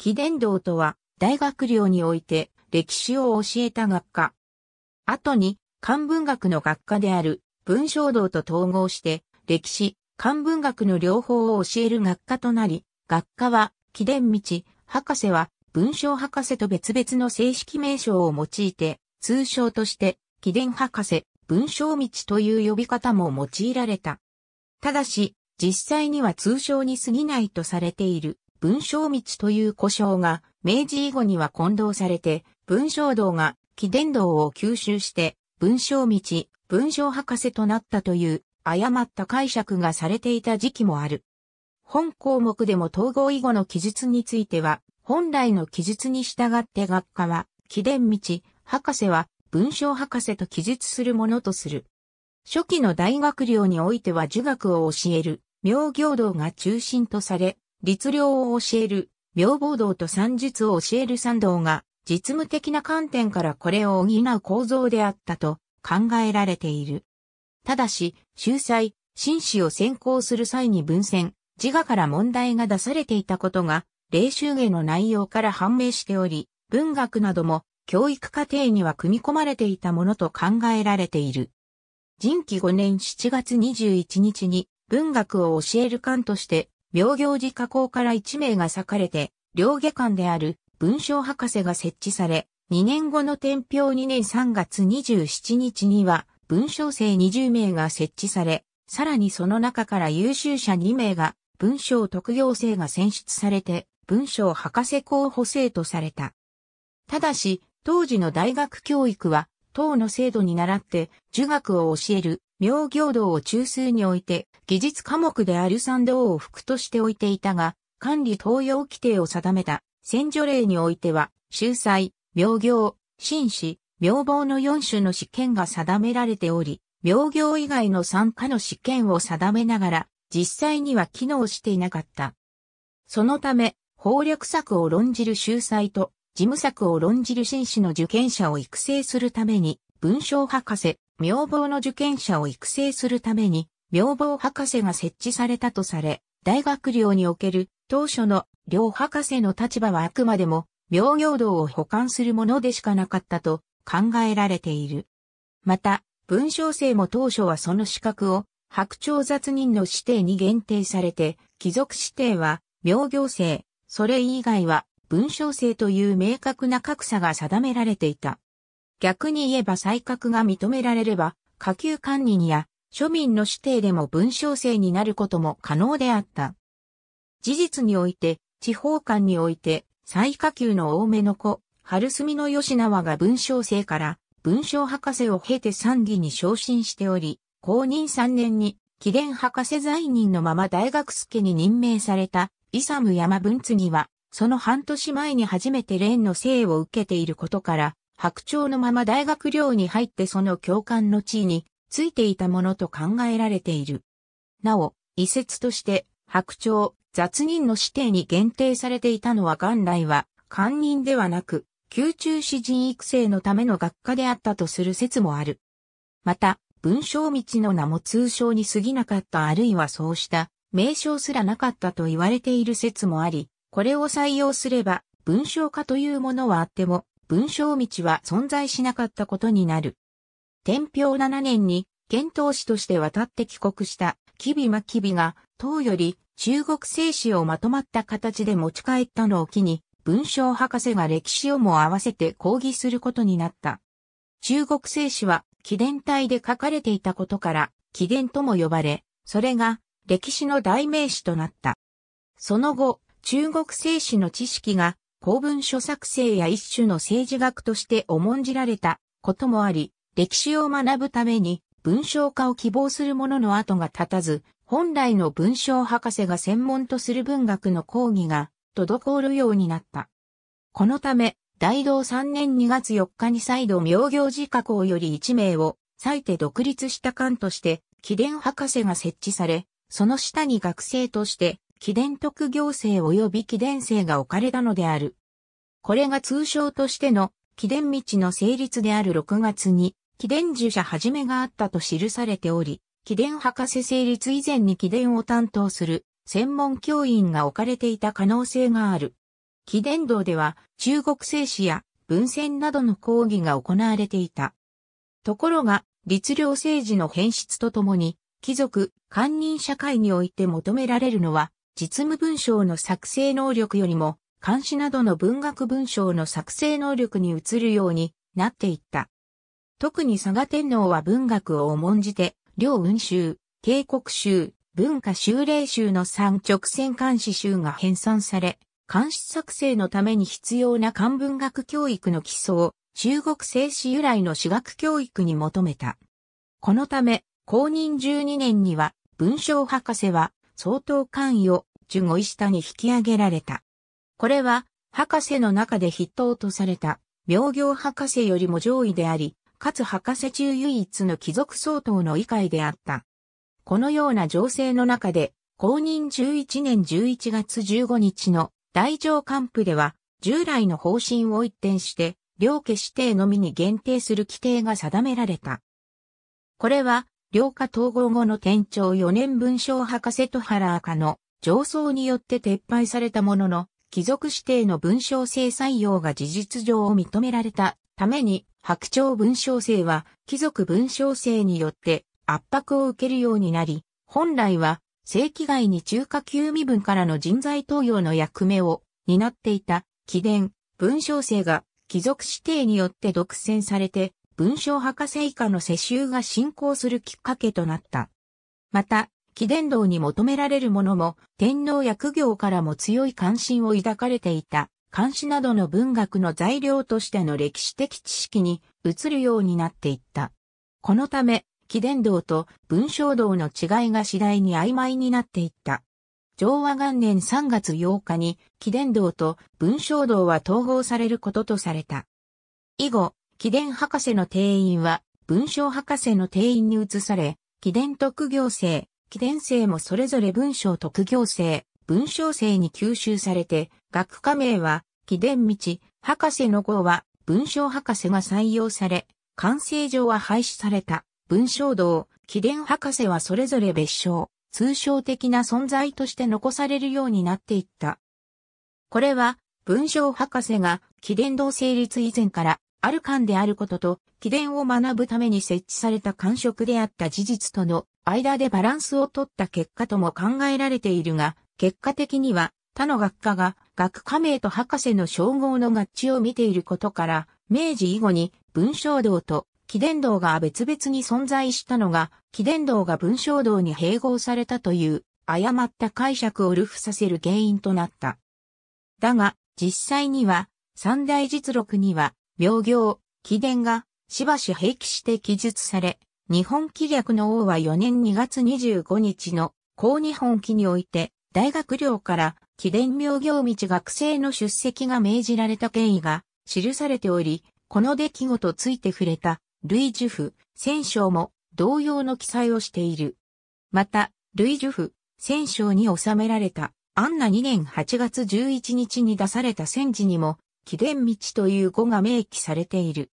貴殿堂とは、大学寮において歴史を教えた学科。後に、漢文学の学科である文章道と統合して、歴史、漢文学の両方を教える学科となり、学科は、貴殿道、博士は、文章博士と別々の正式名称を用いて、通称として、貴殿博士、文章道という呼び方も用いられた。ただし、実際には通称に過ぎないとされている文章道という呼称が明治以後には混同されて、文章道が貴殿道を吸収して、文章道、文章博士となったという誤った解釈がされていた時期もある。本項目でも統合以後の記述については、本来の記述に従って学科は、貴殿道、博士は文章博士と記述するものとする。初期の大学寮においては儒学を教える、妙行道が中心とされ、律令を教える、妙法道と算術を教える三道が、実務的な観点からこれを補う構造であったと考えられている。ただし、秀才、紳士を専攻する際に文選、自我から問題が出されていたことが、霊衆芸の内容から判明しており、文学なども教育過程には組み込まれていたものと考えられている。人気5年7月21日に文学を教える官として病行寺加工から1名が裂かれて、両下官である文章博士が設置され、2年後の天平2年3月27日には、文章生20名が設置され、さらにその中から優秀者2名が、文章特業生が選出されて、文章博士候補生とされた。ただし、当時の大学教育は、党の制度に倣って、儒学を教える明行道を中枢に置いて、技術科目である参道を服として置いていたが、管理東洋規定を定めた、戦除令においては、秀才、明行、紳士、明房の4種の試験が定められており、明行以外の参加の試験を定めながら、実際には機能していなかった。そのため、法略策を論じる秀才と、事務策を論じる紳士の受験者を育成するために、文章博士、妙簿の受験者を育成するために、妙簿博士が設置されたとされ、大学寮における当初の寮博士の立場はあくまでも、妙行道を保管するものでしかなかったと考えられている。また、文章生も当初はその資格を白鳥雑人の指定に限定されて、貴族指定は、名行生、それ以外は、文章生という明確な格差が定められていた。逆に言えば才覚が認められれば、下級管理にや庶民の指定でも文章生になることも可能であった。事実において、地方官において、最下級の多めの子、春住の吉縄が文章生から文章博士を経て参議に昇進しており、公認3年に、記念博士在任のまま大学助に任命された、イサム山文次は、その半年前に初めて蓮の生を受けていることから、白鳥のまま大学寮に入ってその教官の地位についていたものと考えられている。なお、遺説として白鳥、雑人の指定に限定されていたのは元来は、官人ではなく、宮中詩人育成のための学科であったとする説もある。また、文章道の名も通称に過ぎなかったあるいはそうした名称すらなかったと言われている説もあり、これを採用すれば文章家というものはあっても文章道は存在しなかったことになる。天平7年に、遣唐使として渡って帰国した、吉備真備が、唐より中国聖史をまとまった形で持ち帰ったのを機に、文章博士が歴史をも合わせて講義することになった。中国聖史は、紀伝体で書かれていたことから、紀伝とも呼ばれ、それが、歴史の代名詞となった。その後、中国聖史の知識が公文書作成や一種の政治学として重んじられたこともあり、歴史を学ぶために文章化を希望する者の後が立たず、本来の文章博士が専門とする文学の講義が滞るようになった。このため、大同3年2月4日に再度明行寺加工より1名を割いて独立した官として、貴殿博士が設置され、その下に学生として、貴殿特行政及び貴殿制が置かれたのである。これが通称としての貴殿道の成立である6月に、貴殿受者はじめがあったと記されており、貴殿博士成立以前に貴殿を担当する専門教員が置かれていた可能性がある。貴殿道では中国政史や文献などの講義が行われていた。ところが、律令政治の変質とともに、貴族、官人社会において求められるのは、実務文章の作成能力よりも、監視などの文学文章の作成能力に移るようになっていった。特に佐賀天皇は文学を重んじて、両雲集、警告集、文化修例集の三直線監視集が編纂され、監視作成のために必要な漢文学教育の基礎を中国製紙由来の私学教育に求めた。このため、公認12年には文章博士は相当関与、樹後下に引き上げられた。これは、博士の中で筆頭とされた、病業博士よりも上位であり、かつ博士中唯一の貴族相当の議会であった。このような情勢の中で、公認11年11月15日の大上官府では、従来の方針を一転して、両家指定のみに限定する規定が定められた。これは、両家統合後の店長4年文章博士と原赤の上層によって撤廃されたものの、貴族指定の文章制採用が事実上認められたために、白鳥文章制は貴族文章制によって圧迫を受けるようになり、本来は正規外に中華級身分からの人材登用の役目を担っていた、貴殿、文章制が貴族指定によって独占されて、文章博士以下の世襲が進行するきっかけとなった。また、貴殿堂に求められるものも、天皇や苦行からも強い関心を抱かれていた、漢詩などの文学の材料としての歴史的知識に移るようになっていった。このため、貴殿堂と文章堂の違いが次第に曖昧になっていった。昭和元年3月8日に、貴殿堂と文章堂は統合されることとされた。以後、貴殿博士の定員は文章博士の定員に移され、貴殿特業生、貴殿生もそれぞれ文章特業生、文章生に吸収されて、学科名は貴殿道、博士の号は文章博士が採用され、完成上は廃止された。文章道、貴殿博士はそれぞれ別称、通称的な存在として残されるようになっていった。これは、文章博士が貴殿堂成立以前からある間であることと、貴伝を学ぶために設置された感触であった事実との間でバランスを取った結果とも考えられているが、結果的には他の学科が学科名と博士の称号の合致を見ていることから、明治以後に文章道と貴伝道が別々に存在したのが、貴伝道が文章道に併合されたという誤った解釈をルフさせる原因となった。だが、実際には、三大実録には、病業、貴殿がしばし併記して記述され、日本記略の王は4年2月25日の高日本記において、大学寮から貴殿妙行道学生の出席が命じられた経緯が記されており、この出来事ついて触れた、ルイジュフ、戦勝も同様の記載をしている。また、ルイジュフ、戦勝に収められた、ンナ2年8月11日に出された戦時にも、貴殿道という語が明記されている。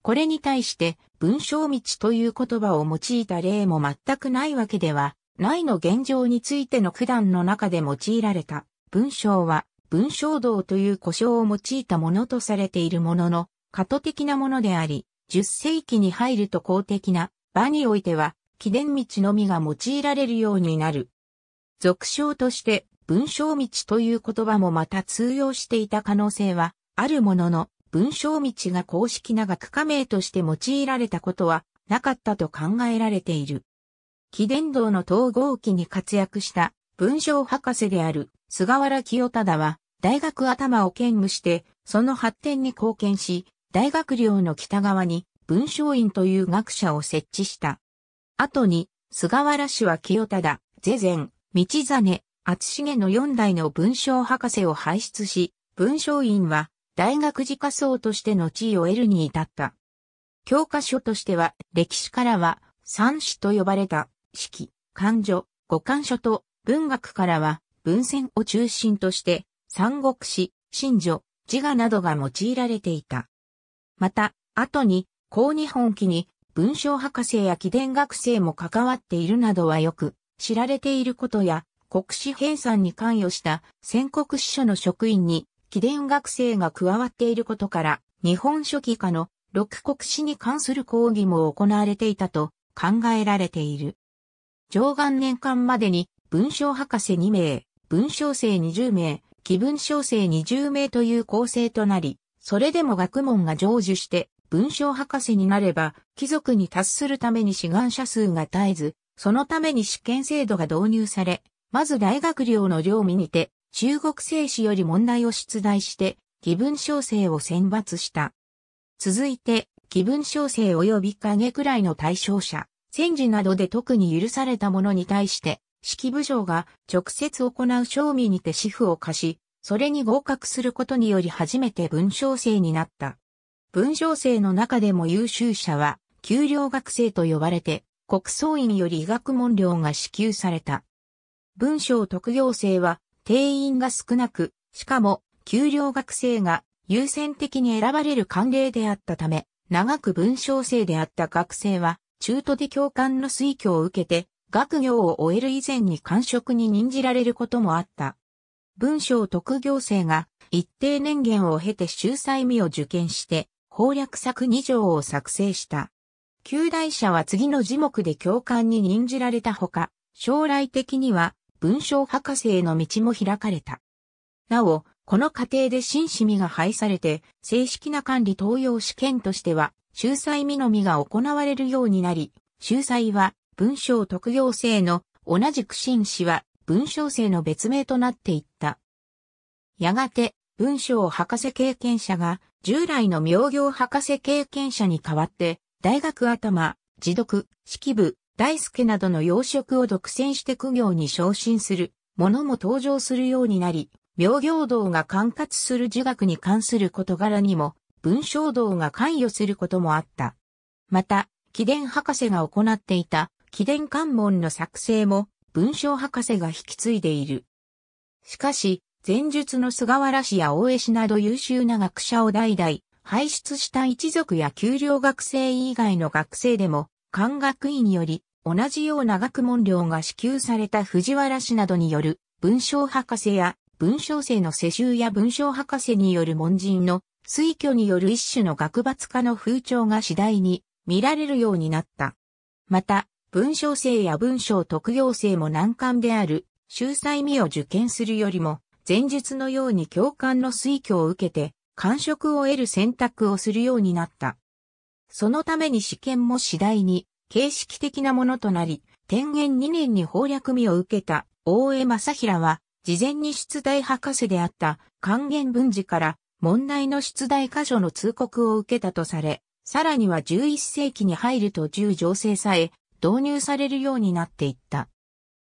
これに対して、文章道という言葉を用いた例も全くないわけでは、ないの現状についての九段の中で用いられた文章は、文章道という故障を用いたものとされているものの、過渡的なものであり、10世紀に入ると公的な場においては、貴殿道のみが用いられるようになる。俗称として、文章道という言葉もまた通用していた可能性はあるものの、文章道が公式な学科名として用いられたことはなかったと考えられている。紀伝道の統合期に活躍した文章博士である菅原清忠は大学頭を兼務してその発展に貢献し大学寮の北側に文章院という学者を設置した。後に菅原氏は清忠、是ン、道真、厚重の四代の文章博士を輩出し、文章院は大学時家層としての地位を得るに至った。教科書としては、歴史からは、三史と呼ばれた、式、漢書、五漢書と、文学からは、文献を中心として、三国史、神書、自我などが用いられていた。また、後に、高日本期に、文章博士や記伝学生も関わっているなどはよく、知られていることや、国史編纂に関与した、戦国史書の職員に、貴殿学生が加わっていることから、日本書紀下の六国史に関する講義も行われていたと考えられている。上元年間までに文章博士2名、文章生20名、気文章生20名という構成となり、それでも学問が成就して文章博士になれば、貴族に達するために志願者数が絶えず、そのために試験制度が導入され、まず大学寮の寮見にて、中国政史より問題を出題して、気分小生を選抜した。続いて、気分小生及び影くらいの対象者、戦時などで特に許されたものに対して、式部長が直接行う賞味にて私付を貸し、それに合格することにより初めて文章生になった。文章生の中でも優秀者は、給料学生と呼ばれて、国葬院より医学問料が支給された。文章特養生は、定員が少なく、しかも、給料学生が優先的に選ばれる慣例であったため、長く文章生であった学生は、中途で教官の推挙を受けて、学業を終える以前に官職に任じられることもあった。文章特業生が一定年限を経て秀才未を受験して、法略作2条を作成した。旧大者は次の字目で教官に任じられたほか、将来的には文章博士への道も開かれた。なお、この過程で新市民が廃されて、正式な管理登用試験としては、秀才みのみが行われるようになり、秀才は文章特要制の、同じく新摯は文章制の別名となっていった。やがて、文章博士経験者が、従来の名業博士経験者に代わって、大学頭、自読、式部、大輔などの養殖を独占して苦行に昇進するものも登場するようになり、明行道が管轄する儒学に関する事柄にも、文章道が関与することもあった。また、貴殿博士が行っていた貴殿関門の作成も、文章博士が引き継いでいる。しかし、前述の菅原氏や大江氏など優秀な学者を代々、輩出した一族や給料学生以外の学生でも、官学院により、同じような学問料が支給された藤原氏などによる文章博士や文章生の世襲や文章博士による門人の推挙による一種の学罰化の風潮が次第に見られるようになった。また、文章生や文章特養生も難関である、秀才未を受験するよりも、前述のように教官の推挙を受けて、感触を得る選択をするようになった。そのために試験も次第に形式的なものとなり、天元2年に法略味を受けた大江正平は、事前に出題博士であった還元文字から問題の出題箇所の通告を受けたとされ、さらには11世紀に入ると重情勢さえ導入されるようになっていった。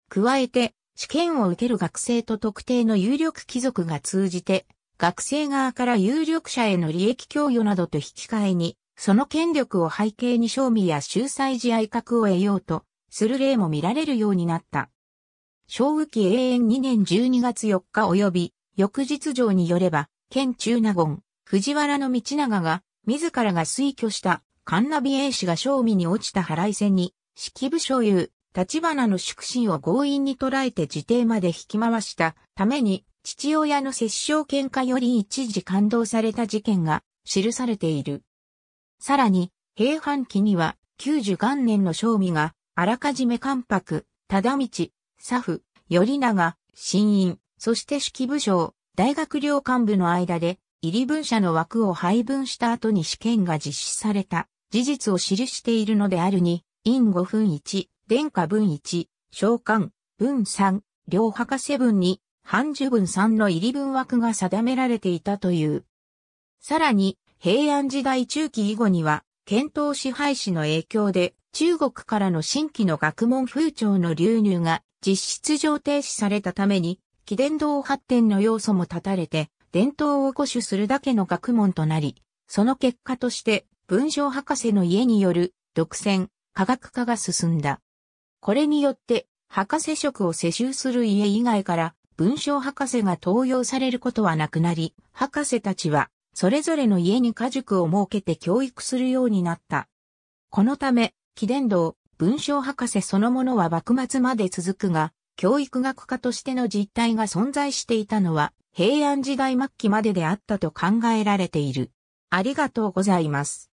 加えて、試験を受ける学生と特定の有力貴族が通じて、学生側から有力者への利益供与などと引き換えに、その権力を背景に賞味や秀才時愛格を得ようと、する例も見られるようになった。昭雨期永遠2年12月4日及び、翌日上によれば、県中納言、藤原道長が、自らが推挙した、神奈美英氏が正味に落ちた払い戦に、式部所有、立花の祝心を強引に捉えて自邸まで引き回したために、父親の殺生喧嘩より一時感動された事件が記されている。さらに、平反期には、九十元年の正味が、あらかじめ関白、忠道、佐府、頼長、新院、そして式部省、大学寮幹部の間で、入り分社の枠を配分した後に試験が実施された、事実を記しているのであるに、院五分一、殿下分一、召喚、分三、両博士分に、半寿分三の入り分枠が定められていたという。さらに、平安時代中期以後には、遣唐支配史の影響で、中国からの新規の学問風潮の流入が実質上停止されたために、貴殿堂発展の要素も断たれて、伝統を固守するだけの学問となり、その結果として文章博士の家による独占、科学化が進んだ。これによって、博士職を世襲する家以外から文章博士が登用されることはなくなり、博士たちはそれぞれの家に家塾を設けて教育するようになった。このため、貴伝道、文章博士そのものは幕末まで続くが、教育学科としての実態が存在していたのは、平安時代末期までであったと考えられている。ありがとうございます。